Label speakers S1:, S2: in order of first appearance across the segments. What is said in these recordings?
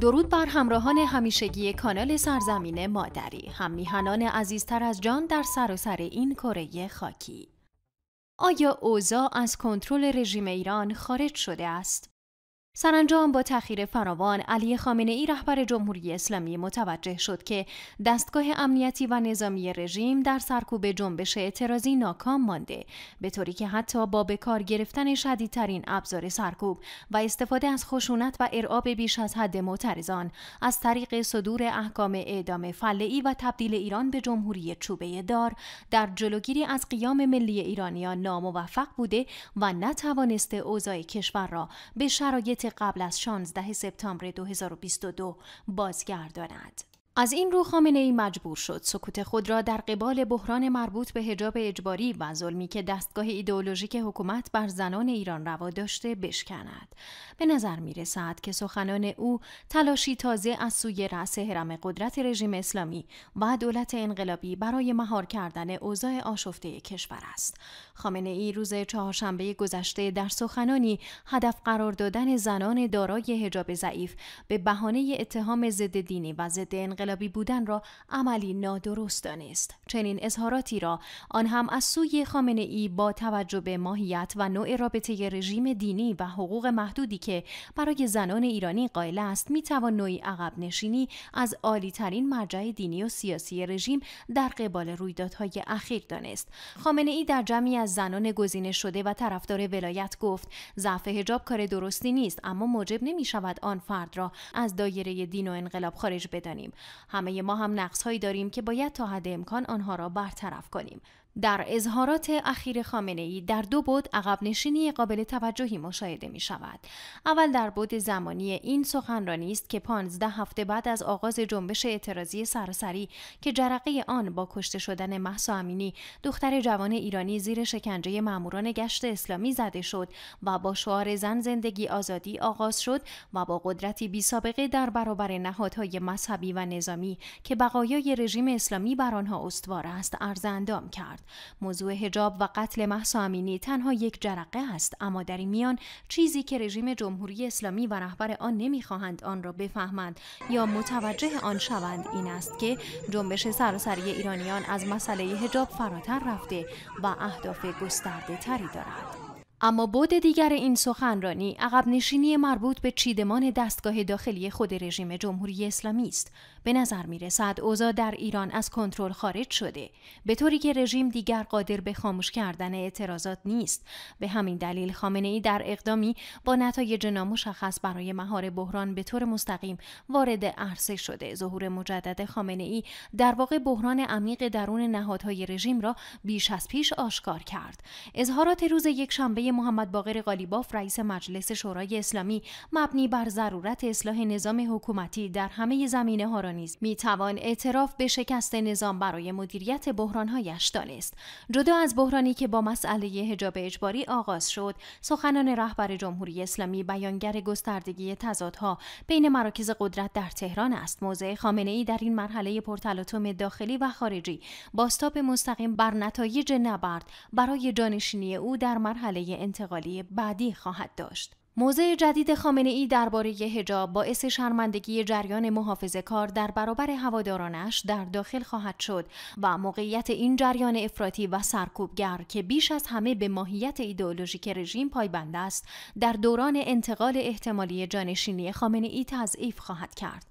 S1: درود بر همراهان همیشگی کانال سرزمین مادری هممیهنان عزیزتر از جان در سراسر سر این کره خاکی آیا اوزا از کنترل رژیم ایران خارج شده است سرانجام با تأخیر فراوان علی خامنه ای رهبر جمهوری اسلامی متوجه شد که دستگاه امنیتی و نظامی رژیم در سرکوب جنبش اعتراضی ناکام مانده به طوری که حتی با به کار گرفتن شدیدترین ابزار سرکوب و استفاده از خشونت و ارعاب بیش از حد معترضان از طریق صدور احکام اعدام فلعی و تبدیل ایران به جمهوری چوبه دار در جلوگیری از قیام ملی ایرانیان ناموفق بوده و نتوانسته اوضاع کشور را به شرایط قبل از 16 سپتامبر 2022 بازگرداند. از این رو خامنه ای مجبور شد سکوت خود را در قبال بحران مربوط به هجاب اجباری و ظلمی که دستگاه ایدئولوژیک حکومت بر زنان ایران روا داشته بشکند. به نظر می رسد که سخنان او تلاشی تازه از سوی رأس حرم قدرت رژیم اسلامی و دولت انقلابی برای مهار کردن اوضاع آشفته کشور است. خامنه ای روز چهارشنبه گذشته در سخنانی هدف قرار دادن زنان دارای هجاب ضعیف به بهانه اتهام ضد دینی و ضد انقلابی انقلابی بودن را عملی نادرست دانست چنین اظهاراتی را آن هم از سوی خامنه ای با توجه به ماهیت و نوع رابطه رژیم دینی و حقوق محدودی که برای زنان ایرانی قائل است میتوان نوعی عقب نشینی از عالی ترین مرجع دینی و سیاسی رژیم در قبال رویدادهای اخیر دانست خامنه ای در جمعی از زنان گزینه شده و طرفدار ولایت گفت ضعف حجاب کار درستی نیست اما موجب نمی شود آن فرد را از دایره دین و انقلاب خارج بدانیم همه ما هم نقصهایی داریم که باید تا حد امکان آنها را برطرف کنیم در اظهارات اخیر خامنه ای در دو بود عقب نشینی قابل توجهی مشاهده می شود. اول در بود زمانی این سخنرانی است که 15 هفته بعد از آغاز جنبش اعتراضی سرسری که جرقه آن با کشته شدن محسا امینی دختر جوان ایرانی زیر شکنجه ماموران گشت اسلامی زده شد و با شعار زن زندگی آزادی آغاز شد و با قدرتی بی سابقه در برابر نهادهای مذهبی و نظامی که بقایای رژیم اسلامی بر آنها استوار است ارزندام کرد. موضوع حجاب و قتل محسا امینی تنها یک جرقه است اما در این میان چیزی که رژیم جمهوری اسلامی و رهبر آن نمیخواهند آن را بفهمند یا متوجه آن شوند این است که جنبش سراسری ایرانیان از مسئله حجاب فراتر رفته و اهداف گسترده تری دارد اما بود دیگر این سخنرانی عقب نشینی مربوط به چیدمان دستگاه داخلی خود رژیم جمهوری اسلامی است به نظر می رسد اوضاع در ایران از کنترل خارج شده به طوری که رژیم دیگر قادر به خاموش کردن اعتراضات نیست به همین دلیل خامنه ای در اقدامی با نتایج نامشخص برای مهار بحران به طور مستقیم وارد عرصه شده ظهور مجدد خامنه ای در واقع بحران عمیق درون نهادهای رژیم را بیش از پیش آشکار کرد اظهارات روز یکشنبه محمد باقر قالیباف رئیس مجلس شورای اسلامی مبنی بر ضرورت اصلاح نظام حکومتی در همه زمینه ها را نیز می توان اعتراف به شکست نظام برای مدیریت بحرانهایش دانست جدا از بحرانی که با مسئله حجاب اجباری آغاز شد سخنان رهبر جمهوری اسلامی بیانگر گستردگی تضادها بین مراکز قدرت در تهران است موضع خامنه ای در این مرحله پرتلاطم داخلی و خارجی باستاب مستقیم بر نتایج نبرد برای جانشینی او در مرحله انتقالی بعدی خواهد داشت. موضع جدید خامنه ای درباره هجاب باعث شرمندگی جریان محافظه کار در برابر هوادارانش در داخل خواهد شد و موقعیت این جریان افراطی و سرکوبگر که بیش از همه به ماهیت ایدئولوژیک رژیم پایبند است در دوران انتقال احتمالی جانشینی خامنه ای تضعیف خواهد کرد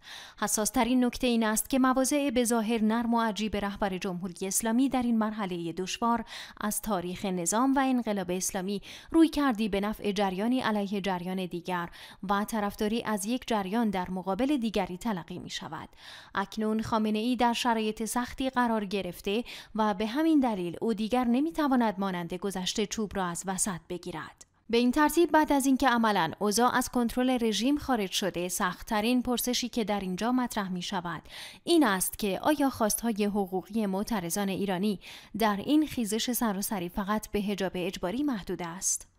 S1: ترین نکته این است که مواضع ظاهر نرم و عجیب رهبر جمهوری اسلامی در این مرحله دشوار از تاریخ نظام و انقلاب اسلامی روی کردی به نفع جریانی علیه جریان دیگر و طرفداری از یک جریان در مقابل دیگری تلقی می شود. اکنون خامنه ای در شرایط سختی قرار گرفته و به همین دلیل او دیگر نمی تواند مانند گذشته چوب را از وسط بگیرد. به این ترتیب بعد از اینکه عملا اوضاع از کنترل رژیم خارج شده سختترین پرسشی که در اینجا مطرح می شود این است که آیا های حقوقی معترضان ایرانی در این خیزش سراسری فقط به حجاب اجباری محدود است؟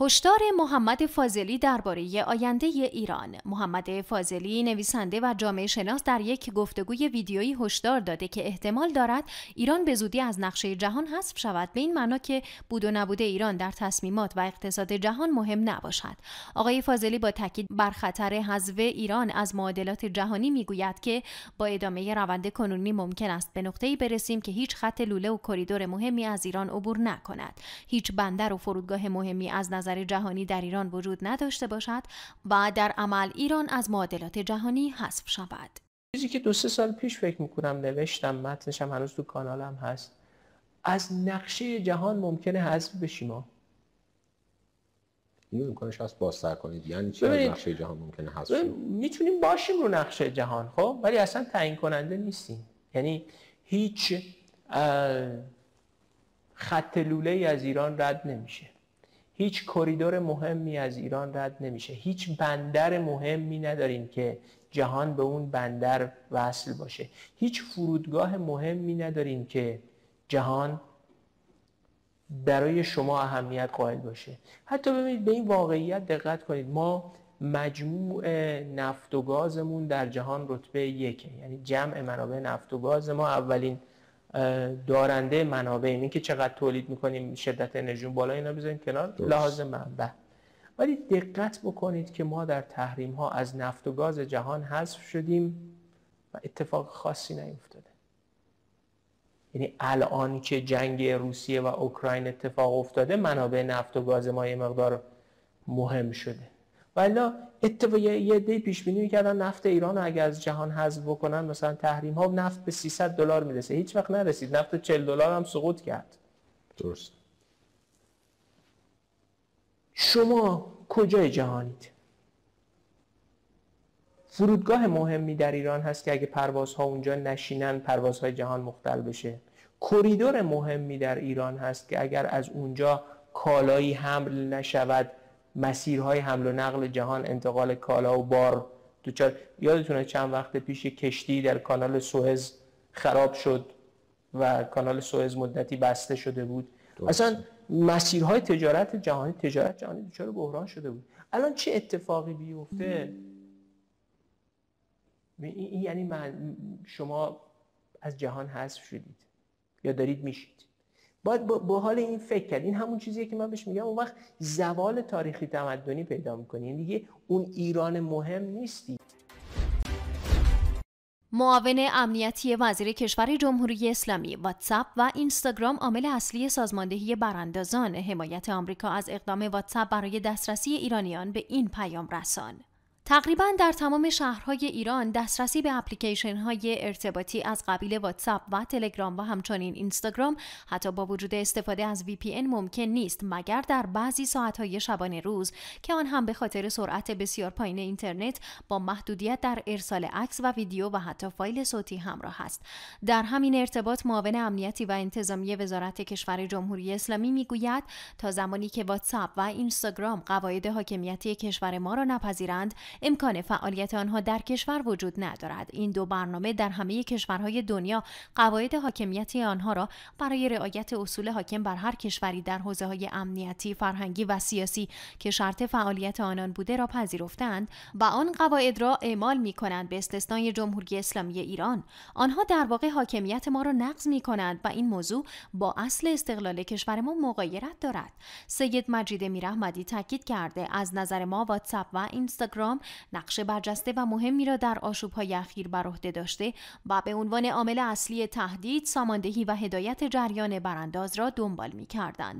S1: هشدار محمد فاضلی درباره آینده ایران محمد فاضلی نویسنده و جامعه شناس در یک گفتگوی ویدیویی هشدار داده که احتمال دارد ایران به زودی از نقشه جهان حذف شود به این معنا که بود و نبود ایران در تصمیمات و اقتصاد جهان مهم نباشد آقای فاضلی با تاکید بر خطر حذف ایران از معادلات جهانی میگوید که با ادامه روند کنونی ممکن است به نقطه‌ای برسیم که هیچ خط لوله و کریدور مهمی از ایران عبور نکند هیچ بندر و فرودگاه مهمی از نظر جهانی در ایران وجود نداشته باشد و در عمل ایران از معادلات جهانی حذف شود
S2: چیزی که دو سه سال پیش فکر میکنم نوشتم متنشم هنوز تو کانالم هست از نقشه جهان ممکنه حذف بشیم این امکانش هست سر کنید یعنی چی نقشه جهان ممکنه حذف میتونیم باشیم رو نقشه جهان خب ولی اصلا تعیین کننده نیستیم یعنی هیچ خط لوله ای از ایران رد نمیشه هیچ کریدور مهمی از ایران رد نمیشه هیچ بندر مهمی نداریم که جهان به اون بندر وصل باشه هیچ فرودگاه مهمی نداریم که جهان برای شما اهمیت قائل باشه حتی ببینید به این واقعیت دقت کنید ما مجموع نفت و گازمون در جهان رتبه یکه یعنی جمع منابع نفت و گاز ما اولین دارنده منابع این که چقدر تولید میکنیم شدت انرژی بالا اینا بزنیم کنار لحاظ منبع ولی دقت بکنید که ما در تحریم ها از نفت و گاز جهان حذف شدیم و اتفاق خاصی نیفتاده یعنی الان که جنگ روسیه و اوکراین اتفاق افتاده منابع نفت و گاز ما یه مقدار مهم شده والا اتفاقا یه دی پیش بینی میکردن نفت ایران رو اگر از جهان حذف بکنن مثلا تحریم ها نفت به 300 دلار میرسه هیچ وقت نرسید نفت 40 دلار هم سقوط کرد درست شما کجای جهانید فرودگاه مهمی در ایران هست که اگه پروازها اونجا نشینن پروازهای جهان مختل بشه کریدور مهمی در ایران هست که اگر از اونجا کالایی حمل نشود مسیرهای حمل و نقل جهان انتقال کالا و بار دوچار یادتونه چند وقت پیش کشتی در کانال سوئز خراب شد و کانال سوئز مدتی بسته شده بود دوست. اصلا مسیرهای تجارت جهانی تجارت جهانی دچار بحران شده بود الان چه اتفاقی بیفته این یعنی شما از جهان حذف شدید یا دارید میشید باید با, حال این فکر کرد این همون چیزیه که من بهش میگم اون وقت زوال تاریخی تمدنی پیدا میکنی یعنی دیگه اون ایران مهم نیستی
S1: معاون امنیتی وزیر کشور جمهوری اسلامی واتساپ و اینستاگرام عامل اصلی سازماندهی براندازان حمایت آمریکا از اقدام واتساپ برای دسترسی ایرانیان به این پیام رسان تقریبا در تمام شهرهای ایران دسترسی به اپلیکیشن های ارتباطی از قبیل واتساپ و تلگرام و همچنین اینستاگرام حتی با وجود استفاده از VPN ممکن نیست مگر در بعضی ساعتهای شبانه روز که آن هم به خاطر سرعت بسیار پایین اینترنت با محدودیت در ارسال عکس و ویدیو و حتی فایل صوتی همراه است در همین ارتباط معاون امنیتی و انتظامی وزارت کشور جمهوری اسلامی میگوید تا زمانی که واتساپ و اینستاگرام قواعد حاکمیتی کشور ما را نپذیرند امکان فعالیت آنها در کشور وجود ندارد این دو برنامه در همه کشورهای دنیا قواعد حاکمیت آنها را برای رعایت اصول حاکم بر هر کشوری در حوزه های امنیتی فرهنگی و سیاسی که شرط فعالیت آنان بوده را پذیرفتند و آن قواعد را اعمال می کنند به استثنای جمهوری اسلامی ایران آنها در واقع حاکمیت ما را نقض می کنند و این موضوع با اصل استقلال کشور ما مغایرت دارد سید مجید میرحمدی تاکید کرده از نظر ما واتساپ و اینستاگرام نقش برجسته و مهمی را در آشوبهای اخیر بر عهده داشته و به عنوان عامل اصلی تهدید ساماندهی و هدایت جریان برانداز را دنبال می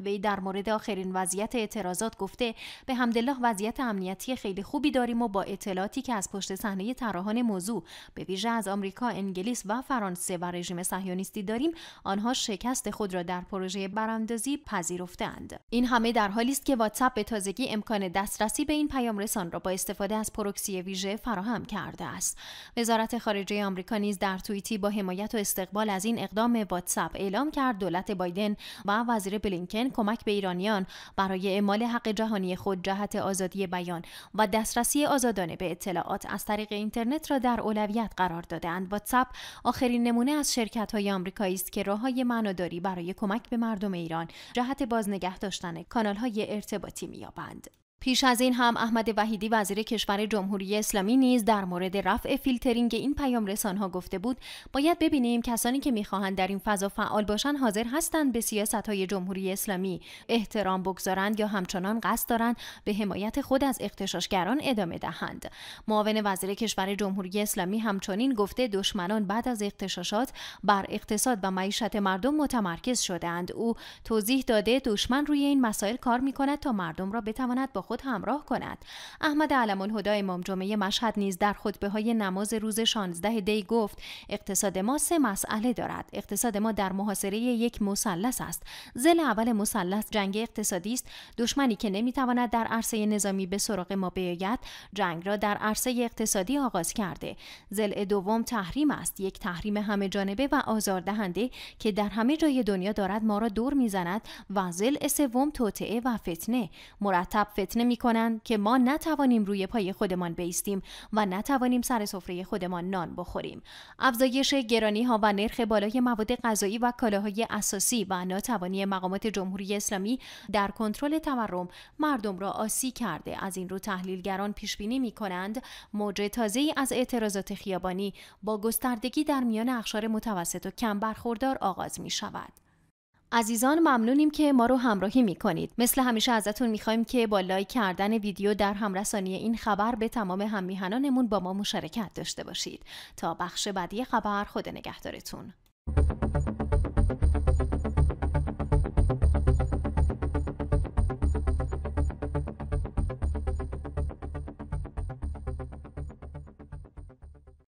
S1: وی در مورد آخرین وضعیت اعتراضات گفته به همدلله وضعیت امنیتی خیلی خوبی داریم و با اطلاعاتی که از پشت صحنه طراحان موضوع به ویژه از آمریکا انگلیس و فرانسه و رژیم صهیونیستی داریم آنها شکست خود را در پروژه براندازی پذیرفتند این همه در حالی است که واتساپ به تازگی امکان دسترسی به این پیام رسان را با استفاده از پروکسی ویژه فراهم کرده است وزارت خارجه آمریکا نیز در توییتی با حمایت و استقبال از این اقدام واتساپ اعلام کرد دولت بایدن و وزیر بلینکن کمک به ایرانیان برای اعمال حق جهانی خود جهت آزادی بیان و دسترسی آزادانه به اطلاعات از طریق اینترنت را در اولویت قرار دادهاند واتساپ آخرین نمونه از شرکت های آمریکایی است که راههای معناداری برای کمک به مردم ایران جهت بازنگه داشتن کانال های ارتباطی می‌یابند. پیش از این هم احمد وحیدی وزیر کشور جمهوری اسلامی نیز در مورد رفع فیلترینگ این پیام رسان ها گفته بود باید ببینیم کسانی که میخواهند در این فضا فعال باشند حاضر هستند به سیاست های جمهوری اسلامی احترام بگذارند یا همچنان قصد دارند به حمایت خود از اغتشاشگران ادامه دهند معاون وزیر کشور جمهوری اسلامی همچنین گفته دشمنان بعد از اقتشاشات بر اقتصاد و معیشت مردم متمرکز شدهاند او توضیح داده دشمن روی این مسائل کار میکند تا مردم را بتواند با خود همراه کند احمد علم الهدا امام جمعه مشهد نیز در خطبه های نماز روز 16 دی گفت اقتصاد ما سه مسئله دارد اقتصاد ما در محاصره یک مثلث است زل اول مثلث جنگ اقتصادی است دشمنی که نمیتواند در عرصه نظامی به سراغ ما بیاید جنگ را در عرصه اقتصادی آغاز کرده زل دوم تحریم است یک تحریم همه جانبه و دهنده که در همه جای دنیا دارد ما را دور میزند و زل سوم توطعه و فتنه مرتب فتنه می‌کنند کنند که ما نتوانیم روی پای خودمان بیستیم و نتوانیم سر سفره خودمان نان بخوریم. افزایش گرانی ها و نرخ بالای مواد غذایی و کالاهای اساسی و ناتوانی مقامات جمهوری اسلامی در کنترل تورم مردم را آسی کرده. از این رو تحلیلگران پیش بینی می کنند موج تازه از اعتراضات خیابانی با گستردگی در میان اخشار متوسط و کم برخوردار آغاز می شود. عزیزان ممنونیم که ما رو همراهی میکنید مثل همیشه ازتون میخوایم که با لایک کردن ویدیو در همرسانی این خبر به تمام هممیهنانمون با ما مشارکت داشته باشید تا بخش بعدی خبر خود نگهدارتون